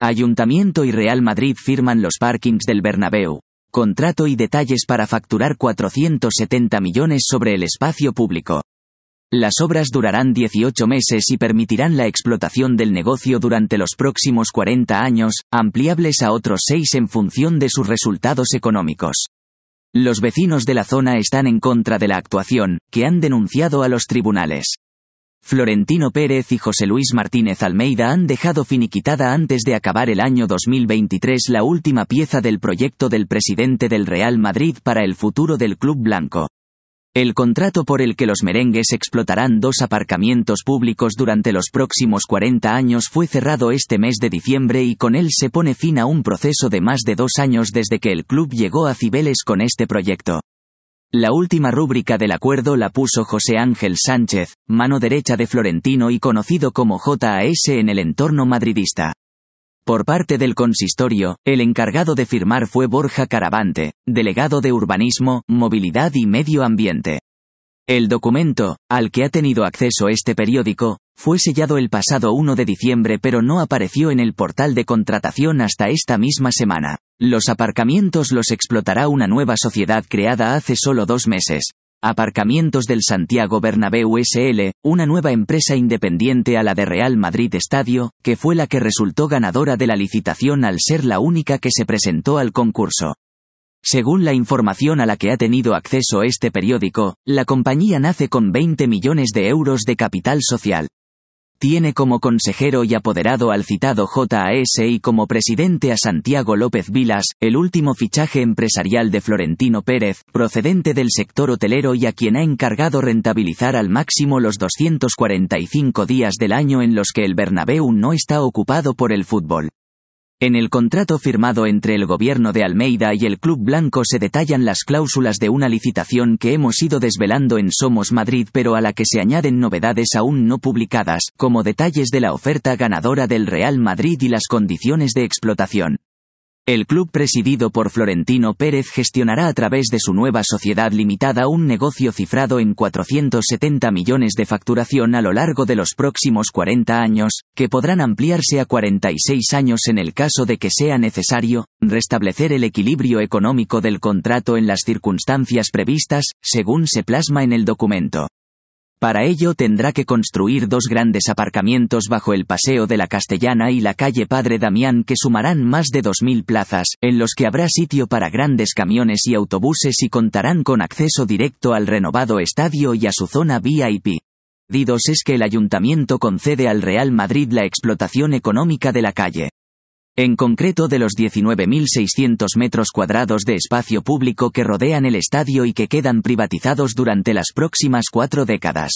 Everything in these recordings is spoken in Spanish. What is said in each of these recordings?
Ayuntamiento y Real Madrid firman los parkings del Bernabéu. Contrato y detalles para facturar 470 millones sobre el espacio público. Las obras durarán 18 meses y permitirán la explotación del negocio durante los próximos 40 años, ampliables a otros 6 en función de sus resultados económicos. Los vecinos de la zona están en contra de la actuación, que han denunciado a los tribunales. Florentino Pérez y José Luis Martínez Almeida han dejado finiquitada antes de acabar el año 2023 la última pieza del proyecto del presidente del Real Madrid para el futuro del club blanco. El contrato por el que los merengues explotarán dos aparcamientos públicos durante los próximos 40 años fue cerrado este mes de diciembre y con él se pone fin a un proceso de más de dos años desde que el club llegó a Cibeles con este proyecto. La última rúbrica del acuerdo la puso José Ángel Sánchez, mano derecha de Florentino y conocido como JAS en el entorno madridista. Por parte del consistorio, el encargado de firmar fue Borja Carabante, delegado de Urbanismo, Movilidad y Medio Ambiente. El documento, al que ha tenido acceso este periódico, fue sellado el pasado 1 de diciembre pero no apareció en el portal de contratación hasta esta misma semana. Los aparcamientos los explotará una nueva sociedad creada hace solo dos meses. Aparcamientos del Santiago Bernabé SL, una nueva empresa independiente a la de Real Madrid Estadio, que fue la que resultó ganadora de la licitación al ser la única que se presentó al concurso. Según la información a la que ha tenido acceso este periódico, la compañía nace con 20 millones de euros de capital social tiene como consejero y apoderado al citado JAS y como presidente a Santiago López Vilas, el último fichaje empresarial de Florentino Pérez, procedente del sector hotelero y a quien ha encargado rentabilizar al máximo los 245 días del año en los que el Bernabéu no está ocupado por el fútbol. En el contrato firmado entre el gobierno de Almeida y el Club Blanco se detallan las cláusulas de una licitación que hemos ido desvelando en Somos Madrid pero a la que se añaden novedades aún no publicadas, como detalles de la oferta ganadora del Real Madrid y las condiciones de explotación. El club presidido por Florentino Pérez gestionará a través de su nueva sociedad limitada un negocio cifrado en 470 millones de facturación a lo largo de los próximos 40 años, que podrán ampliarse a 46 años en el caso de que sea necesario, restablecer el equilibrio económico del contrato en las circunstancias previstas, según se plasma en el documento. Para ello tendrá que construir dos grandes aparcamientos bajo el Paseo de la Castellana y la calle Padre Damián que sumarán más de 2.000 plazas, en los que habrá sitio para grandes camiones y autobuses y contarán con acceso directo al renovado estadio y a su zona VIP. Didos es que el ayuntamiento concede al Real Madrid la explotación económica de la calle en concreto de los 19.600 metros cuadrados de espacio público que rodean el estadio y que quedan privatizados durante las próximas cuatro décadas.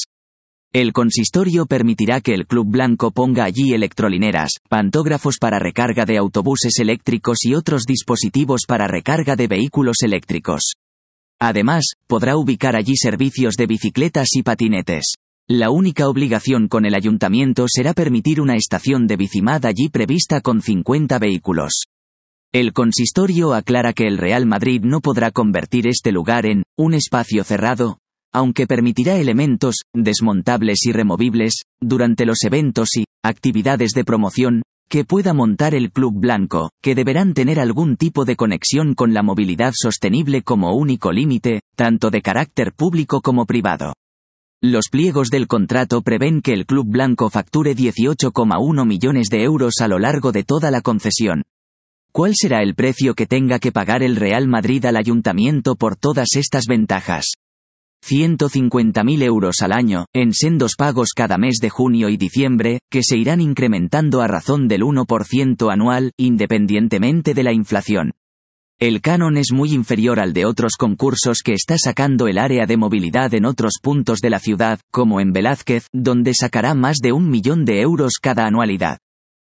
El consistorio permitirá que el Club Blanco ponga allí electrolineras, pantógrafos para recarga de autobuses eléctricos y otros dispositivos para recarga de vehículos eléctricos. Además, podrá ubicar allí servicios de bicicletas y patinetes. La única obligación con el ayuntamiento será permitir una estación de bicimad allí prevista con 50 vehículos. El consistorio aclara que el Real Madrid no podrá convertir este lugar en un espacio cerrado, aunque permitirá elementos, desmontables y removibles, durante los eventos y actividades de promoción, que pueda montar el Club Blanco, que deberán tener algún tipo de conexión con la movilidad sostenible como único límite, tanto de carácter público como privado. Los pliegos del contrato prevén que el club blanco facture 18,1 millones de euros a lo largo de toda la concesión. ¿Cuál será el precio que tenga que pagar el Real Madrid al ayuntamiento por todas estas ventajas? 150.000 euros al año, en sendos pagos cada mes de junio y diciembre, que se irán incrementando a razón del 1% anual, independientemente de la inflación. El canon es muy inferior al de otros concursos que está sacando el área de movilidad en otros puntos de la ciudad, como en Velázquez, donde sacará más de un millón de euros cada anualidad.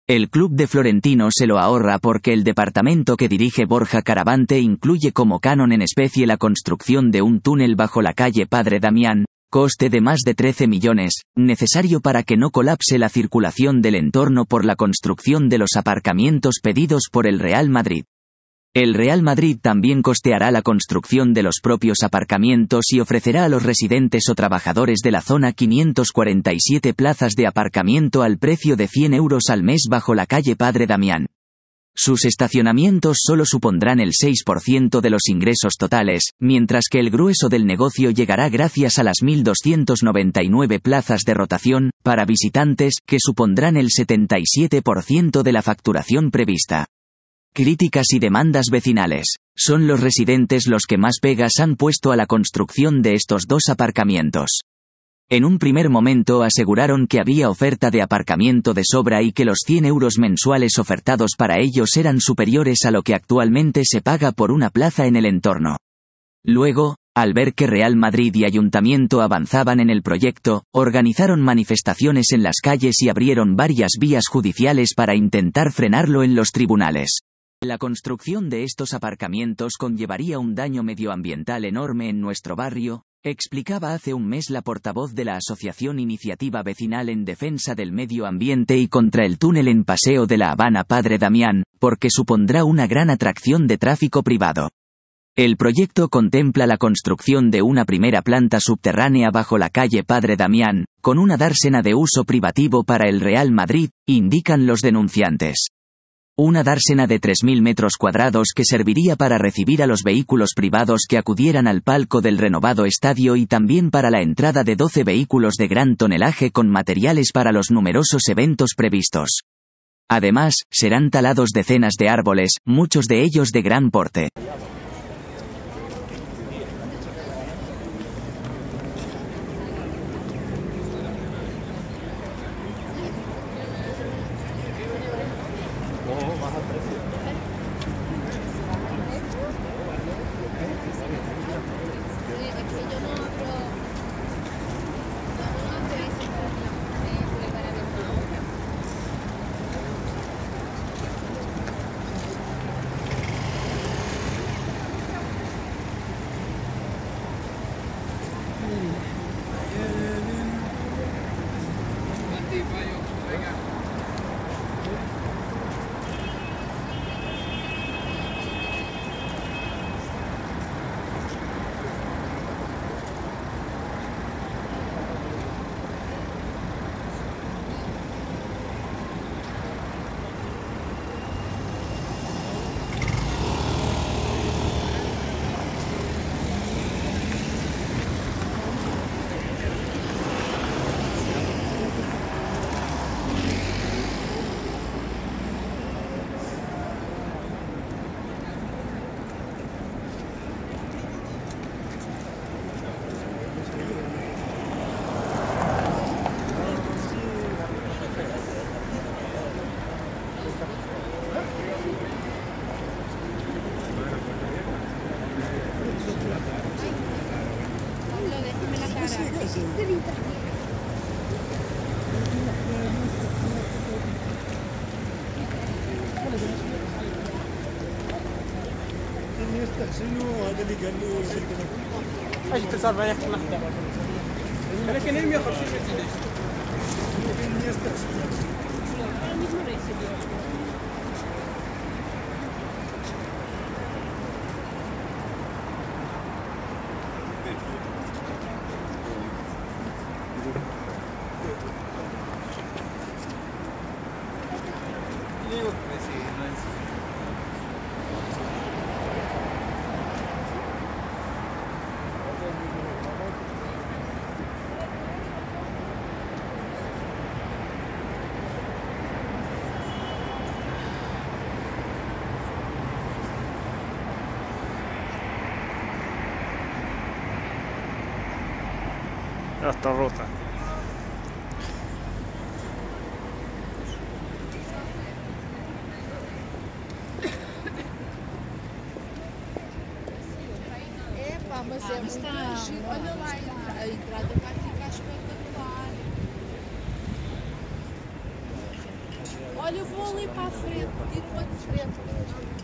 El club de Florentino se lo ahorra porque el departamento que dirige Borja Carabante incluye como canon en especie la construcción de un túnel bajo la calle Padre Damián, coste de más de 13 millones, necesario para que no colapse la circulación del entorno por la construcción de los aparcamientos pedidos por el Real Madrid. El Real Madrid también costeará la construcción de los propios aparcamientos y ofrecerá a los residentes o trabajadores de la zona 547 plazas de aparcamiento al precio de 100 euros al mes bajo la calle Padre Damián. Sus estacionamientos solo supondrán el 6% de los ingresos totales, mientras que el grueso del negocio llegará gracias a las 1.299 plazas de rotación, para visitantes, que supondrán el 77% de la facturación prevista. Críticas y demandas vecinales. Son los residentes los que más pegas han puesto a la construcción de estos dos aparcamientos. En un primer momento aseguraron que había oferta de aparcamiento de sobra y que los 100 euros mensuales ofertados para ellos eran superiores a lo que actualmente se paga por una plaza en el entorno. Luego, al ver que Real Madrid y Ayuntamiento avanzaban en el proyecto, organizaron manifestaciones en las calles y abrieron varias vías judiciales para intentar frenarlo en los tribunales. La construcción de estos aparcamientos conllevaría un daño medioambiental enorme en nuestro barrio, explicaba hace un mes la portavoz de la Asociación Iniciativa Vecinal en Defensa del Medio Ambiente y contra el túnel en Paseo de la Habana Padre Damián, porque supondrá una gran atracción de tráfico privado. El proyecto contempla la construcción de una primera planta subterránea bajo la calle Padre Damián, con una dársena de uso privativo para el Real Madrid, indican los denunciantes una dársena de 3.000 metros cuadrados que serviría para recibir a los vehículos privados que acudieran al palco del renovado estadio y también para la entrada de 12 vehículos de gran tonelaje con materiales para los numerosos eventos previstos. Además, serán talados decenas de árboles, muchos de ellos de gran porte. يستحسنوا اجي تصرف عليه حتى نحضر انا كان 150 يستحسن hasta rota. É mas é ah, muito tá. Olha lá, a entrada vai ficar espetacular. Olha, eu vou ali para a frente, digo para a frente.